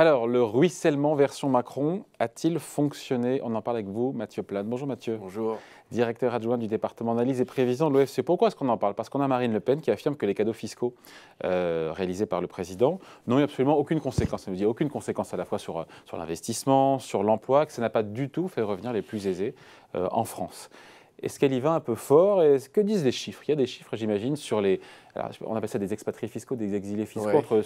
Alors, le ruissellement version Macron a-t-il fonctionné On en parle avec vous, Mathieu Plane. Bonjour Mathieu. Bonjour. Directeur adjoint du département d'analyse et prévision de l'OFC. Pourquoi est-ce qu'on en parle Parce qu'on a Marine Le Pen qui affirme que les cadeaux fiscaux euh, réalisés par le président n'ont absolument aucune conséquence. Elle nous dit aucune conséquence à la fois euh, sur, l'investissement, sur l'emploi, que ça n'a pas du tout fait revenir les plus aisés euh, en France. Est-ce qu'elle y va un peu fort et Que disent les chiffres Il y a des chiffres, j'imagine, sur les. on appelle ça des expatriés fiscaux, des exilés fiscaux, entre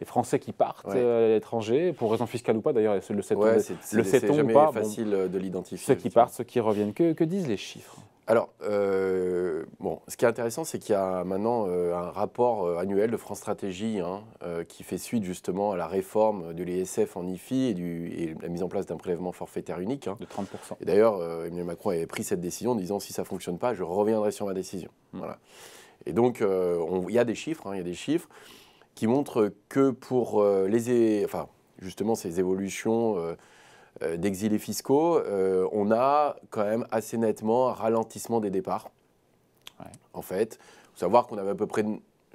les Français qui partent euh, à l'étranger, pour raison fiscale ou pas d'ailleurs, le sait-on pas. facile de l'identifier. Ceux qui partent, ceux qui reviennent. que disent les chiffres alors, euh, bon, ce qui est intéressant, c'est qu'il y a maintenant euh, un rapport euh, annuel de France Stratégie hein, qui fait suite justement à la réforme de l'ESF en IFI et, la mise en place d'un prélèvement forfaitaire unique. Hein. De 30%. Et d'ailleurs, Emmanuel Macron avait pris cette décision en disant si ça ne fonctionne pas, je reviendrai sur ma décision. Mmh. Et donc, il y a des chiffres, hein, il y a des chiffres qui montrent que pour les. Enfin, justement, ces évolutions euh, d'exilés fiscaux, euh, on a quand même assez nettement un ralentissement des départs. En fait, faut savoir qu'on avait à peu près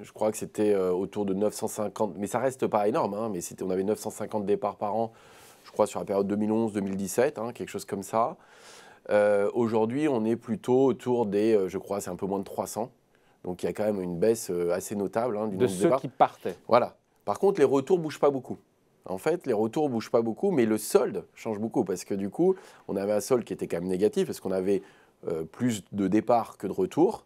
je crois que c'était euh, autour de 950, mais ça reste pas énorme, hein, mais on avait 950 départs par an, je crois, sur la période 2011-2017, hein, quelque chose comme ça. Aujourd'hui, on est plutôt autour des, je crois, c'est un peu moins de 300. Donc il y a quand même une baisse assez notable hein, de nombre ceux de qui partaient. Voilà. Par contre, les retours bougent pas beaucoup. En fait, les retours ne bougent pas beaucoup, mais le solde change beaucoup parce que du coup, on avait un solde qui était quand même négatif parce qu'on avait euh, plus de départs que de retours.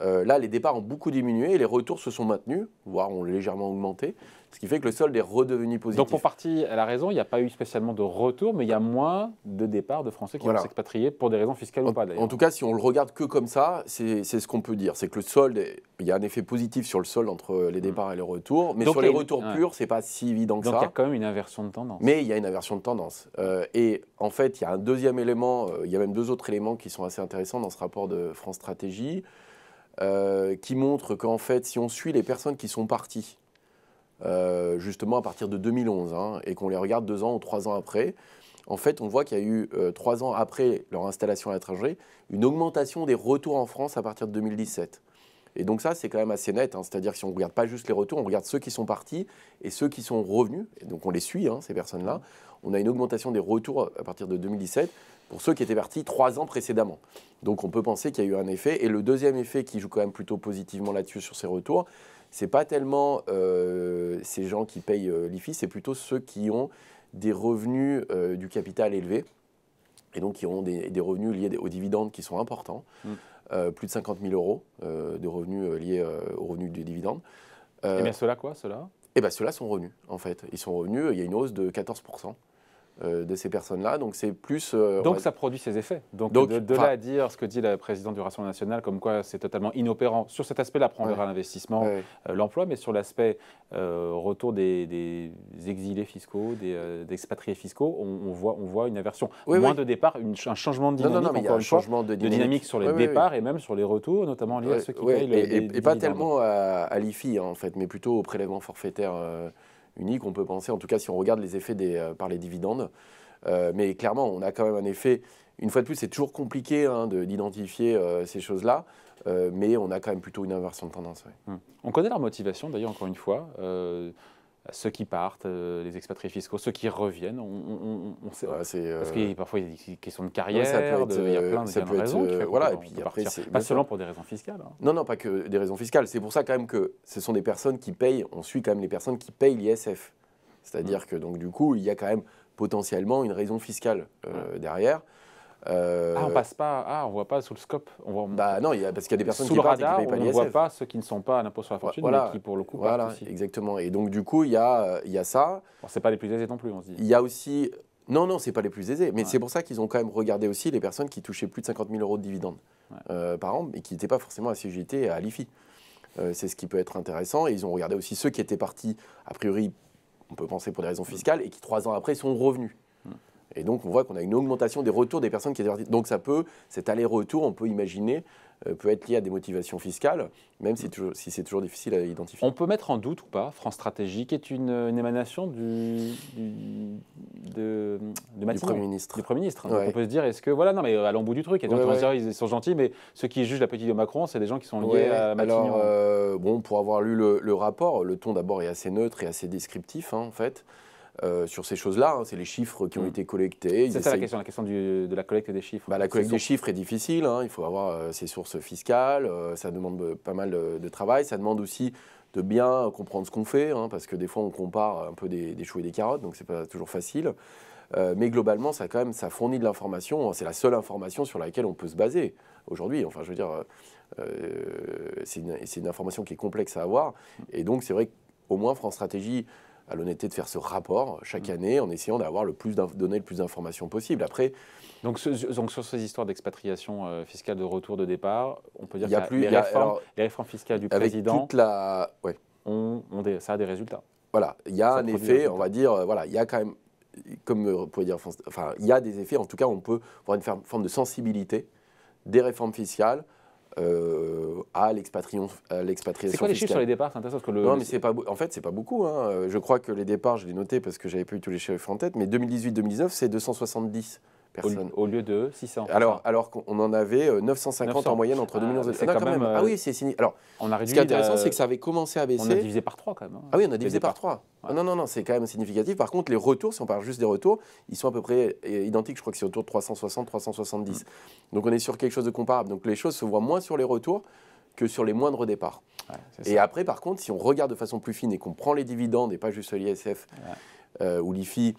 Euh, là, les départs ont beaucoup diminué et les retours se sont maintenus, voire ont légèrement augmenté, ce qui fait que le solde est redevenu positif. Donc pour partie, elle a raison, il n'y a pas eu spécialement de retour, mais il y a moins de départs de Français qui vont s'expatrier pour des raisons fiscales ou pas En tout cas, si on le regarde que comme ça, c'est ce qu'on peut dire. C'est que le solde, il y a un effet positif sur le solde entre les hmm. départs et les retours, mais sur les retours purs, ce n'est pas si évident que ça. Donc il y a quand même une inversion de tendance. Mais il y a une inversion de tendance. Euh, et en fait, il y a un deuxième élément, euh, il y a même deux autres éléments qui sont assez intéressants dans ce rapport de France Stratégie. Euh, qui montre qu'en fait, si on suit les personnes qui sont parties, euh, justement à partir de 2011, hein, et qu'on les regarde deux ans ou trois ans après, en fait, on voit qu'il y a eu euh, trois ans après leur installation à l'étranger, une augmentation des retours en France à partir de 2017. Et donc ça, c'est quand même assez net. Hein. C'est-à-dire que si on ne regarde pas juste les retours, on regarde ceux qui sont partis et ceux qui sont revenus. donc on les suit, hein, ces personnes-là on a une augmentation des retours à partir de 2017 pour ceux qui étaient partis trois ans précédemment. Donc on peut penser qu'il y a eu un effet. Et le deuxième effet qui joue quand même plutôt positivement là-dessus sur ces retours, ce n'est pas tellement euh, ces gens qui payent euh, l'IFI, c'est plutôt ceux qui ont des revenus euh, du capital élevés et donc qui ont des, revenus liés aux dividendes qui sont importants, mm. plus de 50 000 euros de revenus liés aux revenus des dividendes. et bien ceux-là quoi, ceux-là Eh bien ceux-là eh ben, sont revenus en fait. Ils sont revenus, il y a une hausse de 14 euh, de ces personnes-là. Donc c'est plus. Euh, donc ça produit ses effets. Donc, de, là à dire ce que dit la présidente du Rassemblement national, comme quoi c'est totalement inopérant. Sur cet aspect-là, prendre à l'investissement, euh, l'emploi, mais sur l'aspect retour des, exilés fiscaux, des, expatriés fiscaux, on, voit, une aversion. Moins de départ, un changement de dynamique, un changement de, dynamique. sur les départs et même sur les retours, notamment liés à ceux qui payent et, les, et, pas tellement à, l'IFI, hein, en fait, mais plutôt au prélèvement forfaitaire unique. On peut penser, en tout cas, si on regarde les effets euh, par les dividendes. Euh, mais clairement, on a quand même un effet. Une fois de plus, c'est toujours compliqué hein, d'identifier euh, ces choses-là. mais on a quand même plutôt une inversion de tendance. Hum. On connaît leur motivation, d'ailleurs, encore une fois ceux qui partent, euh, les expatriés fiscaux, ceux qui reviennent, on, sait. Parce euh, que parfois il y a des questions de carrière, il y a plein de, raisons. Euh, pas seulement pour des raisons fiscales. Hein. Non, non, pas que des raisons fiscales. C'est pour ça quand même que ce sont des personnes qui payent. On suit quand même les personnes qui payent l'ISF. C'est-à-dire mm. que donc du coup, il y a quand même potentiellement une raison fiscale mm. derrière. Euh, ah, on passe pas, ah, on voit pas sous le scope. On voit... Bah, non, parce qu'il y a des personnes qui le radar, on ne voit pas ceux qui ne sont pas à l'impôt sur la fortune, mais qui pour le coup voilà, aussi. Exactement. Et donc du coup, il y a, y a ça. Ce c'est pas les plus aisés non plus, on se dit. Il y a aussi, non, non, c'est pas les plus aisés, mais c'est pour ça qu'ils ont quand même regardé aussi les personnes qui touchaient plus de 50 000 euros de dividendes euh, par an, mais qui n'étaient pas forcément et à l'IFI. Euh, c'est ce qui peut être intéressant. Et ils ont regardé aussi ceux qui étaient partis, a priori, on peut penser pour des raisons fiscales, et qui trois ans après sont revenus. Et donc, on voit qu'on a une augmentation des retours des personnes qui étaient Donc, ça peut, cet aller-retour, on peut imaginer, euh, peut être lié à des motivations fiscales, même si, c'est toujours difficile à identifier. On peut mettre en doute ou pas France stratégique qui est une, émanation du, du, de, du Premier ministre. Du Premier ministre. Hein. on peut se dire, est-ce que, voilà, non, mais à au bout du truc. ils sont gentils, mais ceux qui jugent la politique de Macron, c'est des gens qui sont liés à Matignon. Alors, euh, bon, pour avoir lu le, rapport, le ton d'abord est assez neutre et assez descriptif, hein, en fait. Euh, sur ces choses-là. Hein. C'est les chiffres qui ont mm. été collectés. C'est ça la question, la question de la collecte des chiffres. Bah, la collecte des chiffres est difficile. Hein. Il faut avoir ces euh, ses sources fiscales. Euh, ça demande pas mal de, travail. Ça demande aussi de bien comprendre ce qu'on fait, hein, parce que des fois on compare un peu des, des choux et des carottes, donc c'est pas toujours facile. mais globalement, ça quand même, ça fournit de l'information. C'est la seule information sur laquelle on peut se baser aujourd'hui. Enfin, je veux dire, c'est une, une information qui est complexe à avoir. Et donc, c'est vrai qu'au moins France Stratégie à l'honnêteté de faire ce rapport chaque mm. année en essayant d'avoir le plus donner le plus d'informations possible. Après, donc, sur ces histoires d'expatriation euh, fiscale de retour de départ, on peut dire a que plus, les, réformes, fiscales du président, toute la, ouais. des, ça a des résultats. Voilà, il y a un effet, on va dire, euh, voilà, il y a quand même, comme euh, pourrait dire, enfin, il y a des effets. En tout cas, on peut voir une forme de sensibilité des réformes fiscales euh, à l'expatriation fiscale. C'est quoi les chiffres sur les départs C'est intéressant Non, mais c'est pas, en fait, c'est pas beaucoup. Hein. Euh, je crois que les départs, je l'ai noté parce que j'avais eu tous les chiffres en tête, mais 2018-2019, c'est 270. Au, lieu de 600. Alors, alors qu'on en avait 950 euh, en moyenne entre 2011 ah, et 2012. Ah, même, oui, euh, c'est signé. Alors, on a ce qui est intéressant, c'est que ça avait commencé à baisser. On a divisé par 3 quand même. Hein. ah oui, on a divisé par 3. Ah non, non, non, c'est quand même significatif. Par contre, les retours, si on parle juste des retours, ils sont à peu près euh, identiques. Je crois que c'est autour de 360, 370. Mm. Donc on est sur quelque chose de comparable. Donc les choses se voient moins sur les retours que sur les moindres départs. et après, par contre, si on regarde de façon plus fine et qu'on prend les dividendes et pas juste l'ISF ou l'IFI,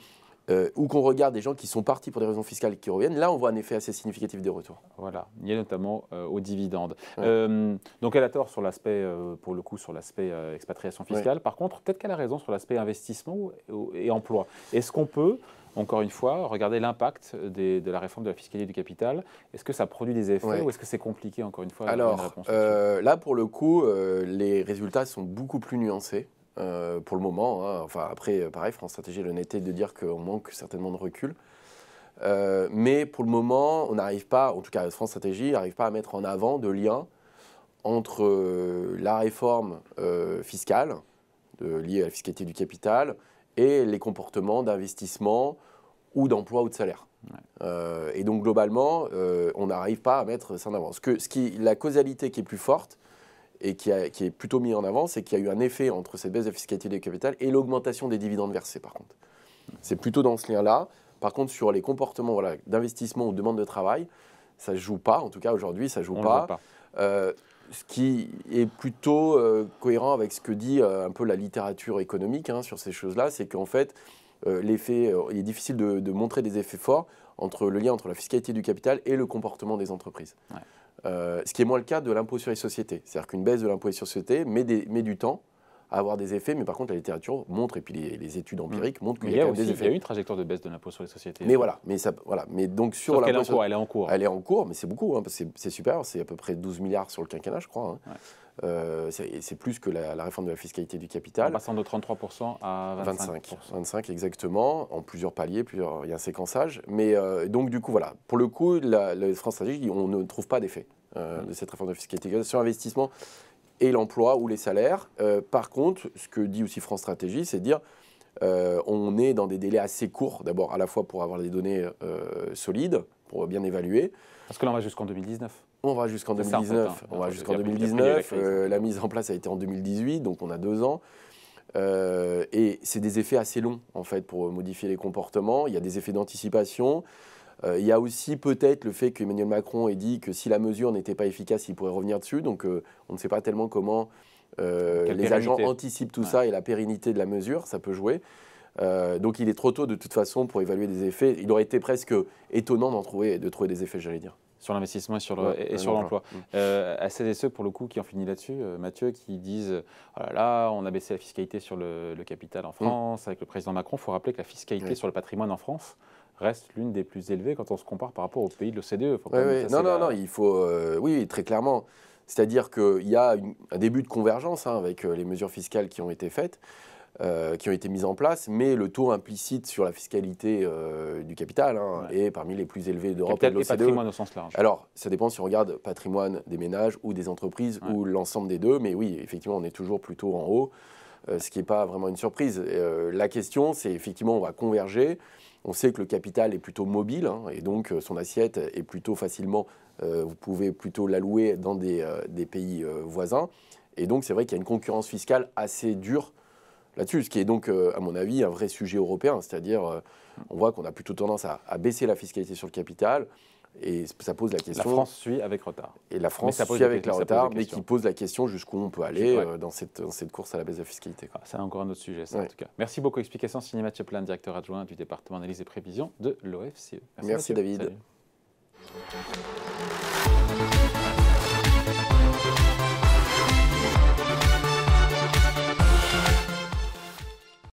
euh, ou qu'on regarde des gens qui sont partis pour des raisons fiscales et qui reviennent, là, on voit un effet assez significatif des retours. Voilà, lié notamment euh, aux dividendes. Euh, donc, elle a tort sur l'aspect, pour le coup, sur l'aspect expatriation fiscale. Par contre, peut-être qu'elle a raison sur l'aspect investissement et emploi. Est-ce qu'on peut encore une fois, regarder l'impact de la réforme de la fiscalité du capital. Est-ce que ça produit des effets ou est-ce que c'est compliqué, encore une fois Alors, là, pour le coup, les résultats sont beaucoup plus nuancés. Euh, pour le moment. Hein. Enfin, après, euh, pareil, France Stratégie a l'honnêteté de dire qu'on manque certainement de recul. Euh, mais pour le moment, on n'arrive pas, en tout cas France Stratégie n'arrive pas à mettre en avant de lien entre la réforme fiscale liée à la fiscalité du capital et les comportements d'investissement ou d'emploi ou de salaire. et donc globalement, on n'arrive pas à mettre ça en avant. Ce que, ce qui, la causalité qui est plus forte, et qui, est plutôt mis en avant, c'est qu'il y a eu un effet entre cette baisse de fiscalité du capital et l'augmentation des dividendes versés, par contre. C'est plutôt dans ce lien-là. Par contre, sur les comportements d'investissement ou de demande de travail, ça ne joue pas. En tout cas, aujourd'hui, ça ne joue pas. Euh, ce qui est plutôt euh, cohérent avec ce que dit euh, un peu la littérature économique hein, sur ces choses-là, c'est qu'en fait, l'effet, il est difficile de, montrer des effets forts entre le lien entre la fiscalité du capital et le comportement des entreprises. Ouais. Euh, ce qui est moins le cas de l'impôt sur les sociétés. C'est-à-dire qu'une baisse de l'impôt sur les sociétés met, du temps à avoir des effets, mais par contre la littérature montre, et puis les, études empiriques mmh. montrent qu'il y, a des effets. Il a eu une trajectoire de baisse de l'impôt sur les sociétés. Mais voilà, mais, ça, voilà, mais donc sur la Elle, elle est en cours. Elle est en cours, mais c'est beaucoup, hein, c'est super, c'est à peu près 12 milliards sur le quinquennat, je crois. Hein. Euh, c'est plus que la, réforme de la fiscalité du capital. passant de 33% à 25%. 25, exactement, en plusieurs paliers, plusieurs, il y a un séquençage. Mais euh, donc, du coup, voilà. Pour le coup, la, France Stratégie, on ne trouve pas d'effet euh, mmh. de cette réforme de la fiscalité sur l'investissement et l'emploi ou les salaires. par contre, ce que dit aussi France Stratégie, c'est dire. on est dans des délais assez courts, d'abord à la fois pour avoir des données solides, pour bien évaluer. Parce que là, on va jusqu'en 2019. On va jusqu'en 2019. Hein. On va jusqu'en 2019. Euh, la mise en place a été en 2018, donc on a deux ans. Euh, et c'est des effets assez longs, en fait, pour euh, modifier les comportements. Il y a des effets d'anticipation. il y a aussi peut-être le fait qu'Emmanuel Macron ait dit que si la mesure n'était pas efficace, il pourrait revenir dessus. Donc on ne sait pas tellement comment les agents anticipent tout ça et la pérennité de la mesure, ça peut jouer. Euh, donc il est trop tôt de toute façon pour évaluer des effets. Il aurait été presque étonnant d'en trouver, de trouver des effets, j'allais dire. Sur l'investissement et sur l'emploi. Euh, assez ceux, pour le coup, qui ont fini là-dessus, euh, Mathieu, qui disent oh là, on a baissé la fiscalité sur le, capital en mm. France, avec le président Macron, il faut rappeler que la fiscalité sur le patrimoine en France, reste l'une des plus élevées quand on se compare par rapport aux pays de l'OCDE. Oui, Non, non, non, il faut. oui, très clairement. C'est-à-dire qu'il y a un début de convergence hein, avec les mesures fiscales qui ont été faites. Euh, qui ont été mises en place, mais le taux implicite sur la fiscalité euh, du capital hein, est parmi les plus élevés d'Europe et de l'OCDE. patrimoine au sens large. Alors, ça dépend si on regarde patrimoine des ménages ou des entreprises ou l'ensemble des deux, mais oui, effectivement, on est toujours plutôt en haut, euh, ce qui n'est pas vraiment une surprise. la question, c'est effectivement, on va converger. On sait que le capital est plutôt mobile hein, et donc son assiette est plutôt facilement, vous pouvez plutôt l'allouer dans des, des pays voisins. Et donc c'est vrai qu'il y a une concurrence fiscale assez dure là-dessus, ce qui est donc, euh, à mon avis, un vrai sujet européen. C'est-à-dire, euh, on voit qu'on a plutôt tendance à, baisser la fiscalité sur le capital. Et ça pose la question. La France suit avec retard. Et la France suit avec le retard, mais qui pose la question jusqu'où on peut aller euh, dans, cette, course à la baisse de la fiscalité. Ah, c'est encore un autre sujet, ça, en tout cas. Merci beaucoup. Explication Cinéma Chaplin, directeur adjoint du département analyse et prévision de l'OFCE. Merci, David.